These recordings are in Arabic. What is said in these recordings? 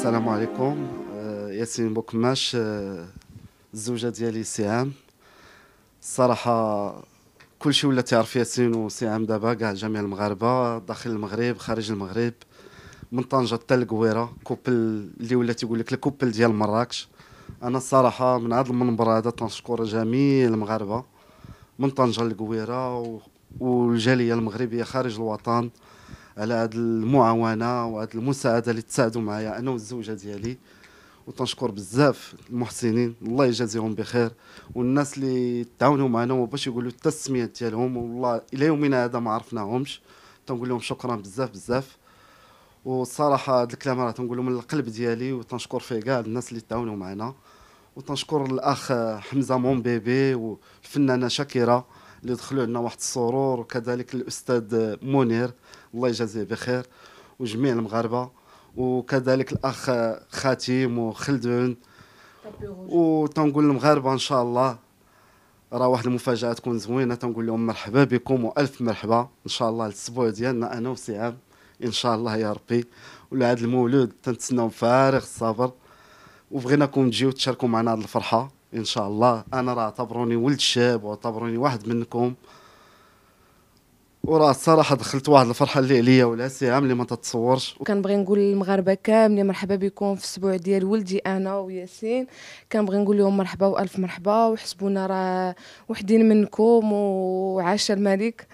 السلام عليكم آه، ياسين بوكماش آه، الزوجه ديالي سهام الصراحه كل شيء ولا تعرف ياسين وسهام دابا كاع جميع المغاربه داخل المغرب خارج المغرب من طنجه حتى القويره كوبل اللي ولا تيقول لك الكوبل ديال مراكش انا الصراحه من هذا المنبر هذا تنشكر جميع المغاربه من طنجه لقويره والجاليه المغربيه خارج الوطن على هذه المعاونه وهذه المساعده اللي تساعدوا معايا انا والزوجه ديالي وتنشكر بزاف المحسنين الله يجازيهم بخير والناس اللي تعاونوا معنا باش يقولوا التسميات ديالهم والله الى يومنا هذا ما عرفناهمش تنقول لهم شكرا بزاف بزاف وصراحة هذا الكلام راه تنقوله من القلب ديالي وتنشكر فيه كاع الناس اللي تعاونوا معنا وتنشكر الاخ حمزه مون بيبي والفنانه شاكره اللي دخلوا لنا واحد السرور وكذلك الاستاذ منير الله يجازيه بخير وجميع المغاربه وكذلك الاخ خاتيم وخلدون تنقول للمغاربه ان شاء الله راه واحد المفاجاه تكون زوينه تنقول لهم مرحبا بكم والف مرحبا ان شاء الله الاسبوع ديالنا انا وسعام ان شاء الله يا ربي ولعاد المولود تنتسناو فارغ الصبر وبغيناكم تجيو تشاركوا معنا هذه الفرحه ان شاء الله انا راه اعتبروني ولد شاب واعتبروني واحد منكم وراه الصراحه دخلت واحد الفرحه اللي عليا ولا عام اللي ما تتصورش كنبغي نقول للمغاربه كاملين مرحبا بكم في الاسبوع ديال ولدي انا وياسين كنبغي نقول لهم مرحبا والف مرحبا وحسبونا راه وحدين منكم وعاش الملك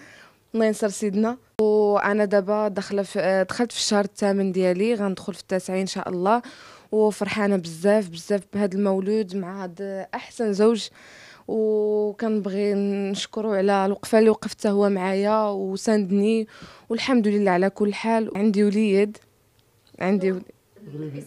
الله ينصر سيدنا وانا دابا داخله دخلت في الشهر الثامن ديالي غندخل في التاسع ان شاء الله وفرحانه بزاف بزاف بهذا المولود مع هذا احسن زوج وكنبغي نشكرو على الوقفه اللي وقفتها هو معايا وساندني والحمد لله على كل حال عندي وليد عندي وليد اللي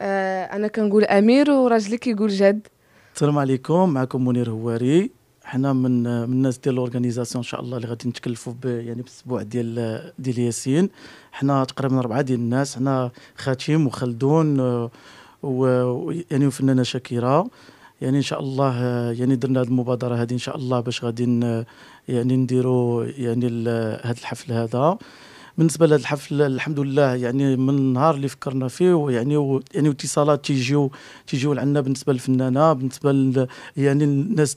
آه، انا كنقول امير وراجلي كيقول جد السلام عليكم معكم منير هواري حنا من من الناس ديال الاورغانيزاسيون ان شاء الله اللي غادي نتكلفوا يعني بالاسبوع ديال ديال ياسين حنا تقريبا اربعه ديال الناس حنا خاتيم وخلدون آه، يعني وفنانه شاكيره يعني ان شاء الله آه، يعني درنا هذه المبادره هذه ان شاء الله باش غادي يعني نديروا يعني هذا الحفل هذا بالنسبه لهذا الحفل الحمد لله يعني من النهار اللي فكرنا فيه ويعني يعني اتصالات تيجيو تيجيو لعنا بالنسبه للفنانه بالنسبه ل يعني الناس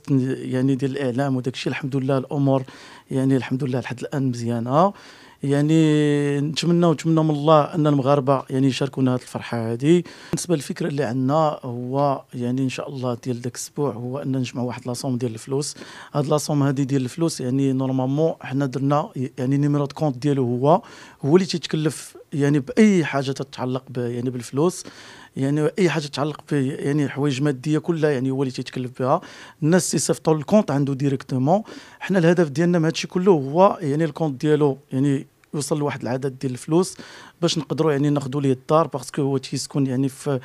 يعني ديال الاعلام وداك الشيء الحمد لله الامور يعني الحمد لله لحد الان مزيانه يعني نتمنى ونتمنى من الله ان المغاربه يعني يشاركونا هذه الفرحه هذه بالنسبه للفكره اللي عندنا هو يعني ان شاء الله ديال داك الاسبوع هو ان نجمع واحد لاصوم ديال الفلوس هاد لاصوم هذه ديال الفلوس يعني نورمالمون حنا درنا يعني نيميرو دو كونت ديالو هو هو اللي تيتكلف يعني باي حاجه تتعلق يعني بالفلوس يعني اي حاجه تتعلق ب يعني حوايج ماديه كلها يعني هو اللي تيتكلف بها الناس تيصيفطوا الكونت عنده ديريكتومون حنا الهدف ديالنا من هادشي كله هو يعني الكونت ديالو يعني يوصل لواحد العدد ديال الفلوس باش نقدروا يعني ناخذوا ليه الدار باسكو هو تيسكن يعني في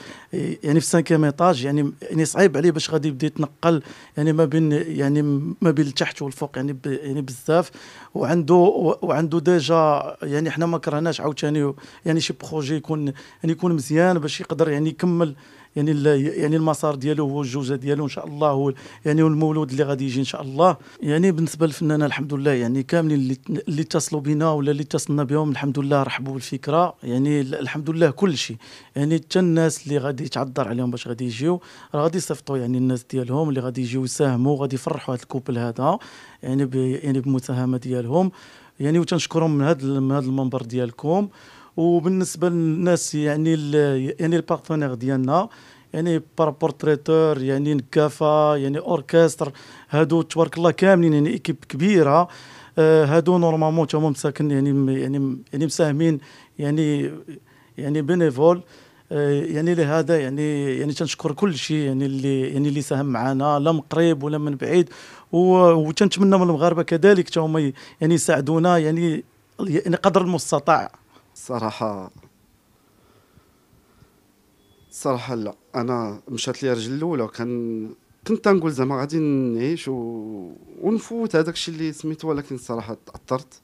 يعني في سانكيام ايطاج يعني يعني صعيب عليه باش غادي يبدا يتنقل يعني ما بين يعني ما بين التحت والفوق يعني يعني بزاف وعنده وعنده ديجا يعني حنا ما كرهناش عاوتاني يعني شي بروجي يكون يعني يكون مزيان باش يقدر يعني يكمل يعني يعني المسار ديالو هو الجوجه ديالو ان شاء الله هو يعني والمولود اللي غادي يجي ان شاء الله يعني بالنسبه للفنانه الحمد لله يعني كاملين اللي اللي اتصلوا بنا ولا اللي اتصلنا بهم الحمد لله رحبوا بالفكره يعني الحمد لله كل شيء يعني حتى الناس اللي غادي يتعذر عليهم باش غادي يجيو راه غادي يصيفطوا يعني الناس ديالهم اللي غادي يجيو يساهموا غادي يفرحوا هذا الكوبل هذا يعني يعني بمساهمه ديالهم يعني وتنشكرهم من هذا من هذا المنبر ديالكم وبالنسبه للناس يعني يعني البارتنير ديالنا يعني بارابور تريتور يعني نكافا يعني اوركستر هادو تبارك الله كاملين يعني ايكيب كبيره آه هادو نورمالمون هما مساكن يعني يعني يعني مساهمين يعني يعني بينيفول آه، يعني لهذا يعني يعني تنشكر كل شيء يعني اللي يعني اللي ساهم معنا لا من قريب ولا من بعيد وتنتمنى من المغاربه كذلك حتى هما يعني يساعدونا يعني يعني قدر المستطاع صراحة صراحة لا انا مشات لي رجل الاولى كان كنت تنقول زعما غادي نعيش و... ونفوت هذاك الشيء اللي سميتو ولكن الصراحه تاثرت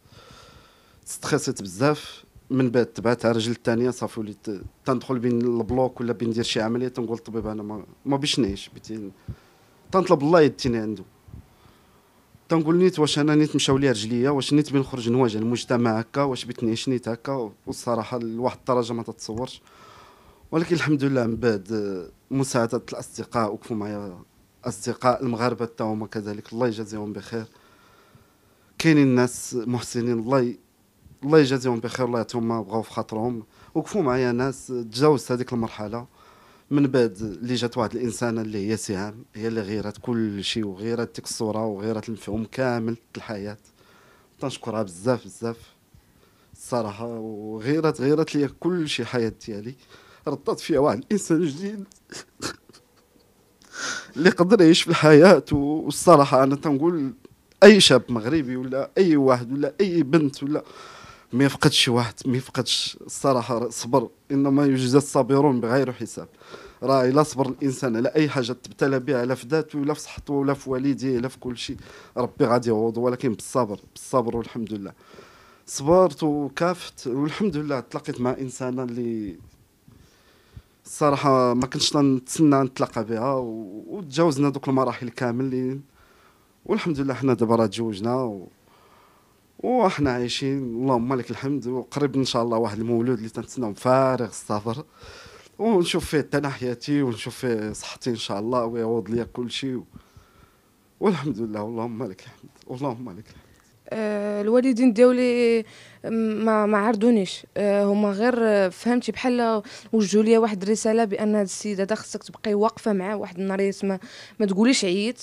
ستريسيت بزاف من بعد تبعت رجل الثانيه صافي وليت تندخل بين البلوك ولا بين ندير شي عمليه تنقول الطبيب انا ما, ما بيش نعيش بيتي تنطلب الله يديني عنده تنقول نيت واش انا نيت مشاو لي رجليا واش نيت بين نخرج نواجه المجتمع هكا واش بتني شنيت هكا والصراحه لواحد الدرجه ما تتصورش ولكن الحمد لله من بعد آه، مساعده الاصدقاء وقفوا معايا اصدقاء المغاربه حتى هما كذلك الله يجازيهم بخير كاينين ناس محسنين الله ي... الله يجازيهم بخير الله يعطيهم ما بغاو في خاطرهم وقفوا معايا ناس تجاوزت هذيك المرحله من بعد اللي جات واحد الانسانه اللي هي سهام هي اللي غيرت كل شيء وغيرت ديك الصوره وغيرت المفهوم كامل الحياه تنشكرها بزاف بزاف الصراحه وغيرت غيرت لي كل شيء حياتي ديالي رطات فيها واحد الانسان جديد اللي قدر يعيش في الحياه والصراحه انا تنقول اي شاب مغربي ولا اي واحد ولا اي بنت ولا ما يفقدش واحد ما يفقدش الصراحه صبر انما يجزى الصابرون بغير حساب راه الا صبر الانسان على اي حاجه تبتلى بها لا في ذاته ولا في صحته ولا في والديه ولا في كل شيء ربي غادي يعوض ولكن بالصبر بالصبر والحمد لله صبرت وكافت والحمد لله تلاقيت مع انسانه اللي الصراحه ما كنتش نتسنى نتلاقى بها وتجاوزنا دوك المراحل كامل والحمد لله حنا دابا راه تزوجنا وحنا عايشين اللهم لك الحمد وقريب ان شاء الله واحد المولود اللي تنتسناو فارغ الصبر ونشوف فيه حياتي ونشوف فيه صحتي ان شاء الله ويعوض ليا كل شيء و... والحمد لله اللهم لك الحمد اللهم لك الحمد آه، الوالدين ديالي ما ما عرضونيش آه، هما غير آه، فهمتي بحال وجهوا لي واحد الرساله بان هاد السيد هذا خصك تبقاي واقفه معاه واحد النهار ما, ما تقوليش عييت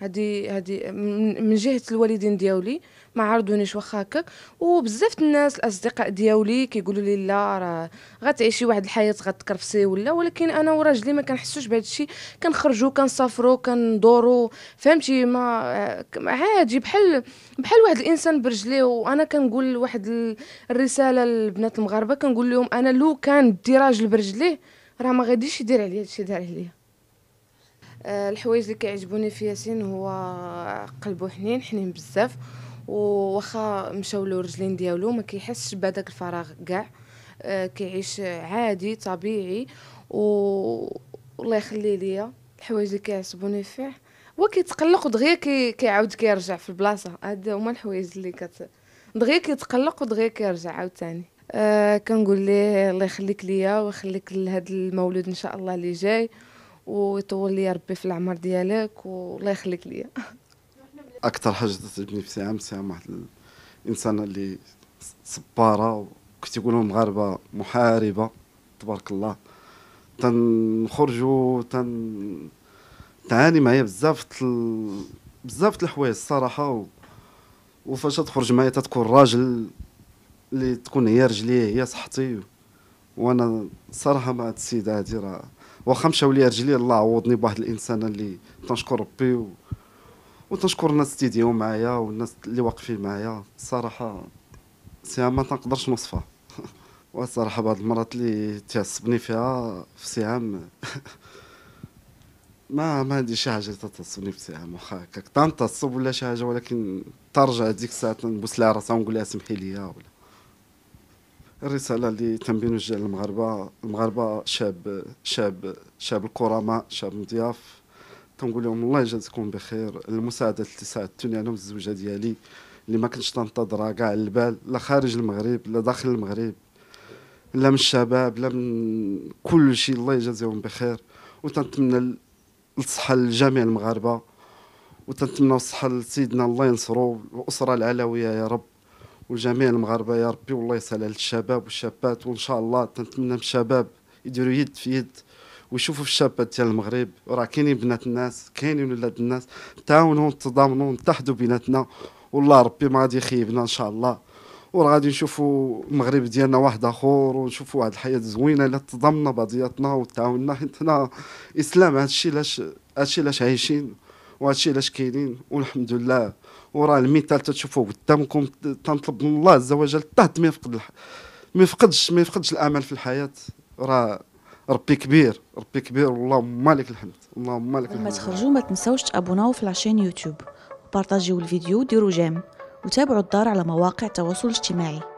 هادي هادي من جهه الوالدين دياولي ما عرضونيش واخا هكاك وبزاف الناس الاصدقاء دياولي كيقولوا لي لا راه غتعيشي واحد الحياه غتكرفسي ولا ولكن انا وراجلي ما كنحسوش بهذا الشيء كنخرجوا كنسافروا كندوروا فهمتي ما عادي بحال بحال واحد الانسان برجليه وانا كنقول واحد الرساله للبنات المغاربه كنقول لهم انا لو كان دي راجل برجليه راه ما غاديش يدير عليا هادشي دار عليا آه، الحوايج اللي كيعجبوني في ياسين هو قلبه حنين حنين بزاف واخا مشاو له الرجلين ديالو ما كيحسش بهذاك الفراغ كاع آه، كيعيش عادي طبيعي و الله يخلي ليا الحوايج اللي كيعجبوني فيه هو كيتقلق ودغيا كي كيعاود كيرجع في البلاصه هاد هما الحوايج اللي كت دغيا كيتقلق ودغيا كيرجع عاوتاني أه كنقول ليه الله يخليك ليا ويخليك لهاد المولود ان شاء الله اللي جاي ويطول لي ربي في العمر ديالك والله يخليك ليا اكثر حاجه تعجبني في سام سام واحد الانسانه اللي صباره كنت يقولوا المغاربه محاربه تبارك الله تنخرجوا تن تعاني معايا بزاف تل... بزاف الحوايج الصراحه و... وفاش تخرج معايا تتكون راجل اللي تكون هي رجليه هي صحتي و... وانا صراحه مع هاد السيده هادي راه واخا مشاو لي رجلي الله عوضني بواحد الانسان اللي تنشكر ربي و... وتنشكر الناس اللي ديو معايا والناس اللي واقفين معايا الصراحه سي ما تنقدرش نوصفها والصراحه بعض المرات اللي تعصبني فيها في سهام ما ما عندي شي حاجه تتصبني في سهام واخا هكاك تنتصب ولا شي حاجه ولكن ترجع ديك الساعه تنبوس لها راسها ونقول لها سمحي لي ولا الرساله لتنبين وجه المغاربه المغاربه شاب شاب شاب الكرماء شاب مضياف تنقول لهم الله يجازيكم بخير المساعدات اللي ساعدتوني انا والزوجه ديالي اللي ما كنتش تنتظرها كاع على البال لا خارج المغرب لا داخل المغرب لا من الشباب لا من كل شيء الله يجازيهم بخير وتنتمنى الصحه لجميع المغاربه وتنتمنى الصحه لسيدنا الله ينصرو الأسرة العلويه يا رب وجميع المغاربه يا ربي والله يسهل على الشباب والشابات وان شاء الله تنتمنى من الشباب يديروا يد في يد ويشوفوا في الشابات ديال المغرب راه كاينين بنات الناس كاينين ولاد الناس تعاونوا تضامنوا نتحدوا بيناتنا والله ربي ما غادي يخيبنا ان شاء الله وراه غادي نشوفوا المغرب ديالنا واحد اخر ونشوفوا واحد الحياه زوينه الا تضامنا بعضياتنا وتعاوننا حيت حنا اسلام هادشي علاش هادشي علاش عايشين وهادشي علاش كاينين والحمد لله وراه المثال تتشوفوه قدامكم تنطلب من الله عز وجل تهت ما يفقد ما يفقدش ما يفقدش الامل في الحياه راه ربي كبير ربي كبير اللهم مالك الحمد اللهم مالك الحمد ما تخرجوا ما تنساوش تابوناو في العشان يوتيوب وبارطاجيو الفيديو وديروا جيم وتابعوا الدار على مواقع التواصل الاجتماعي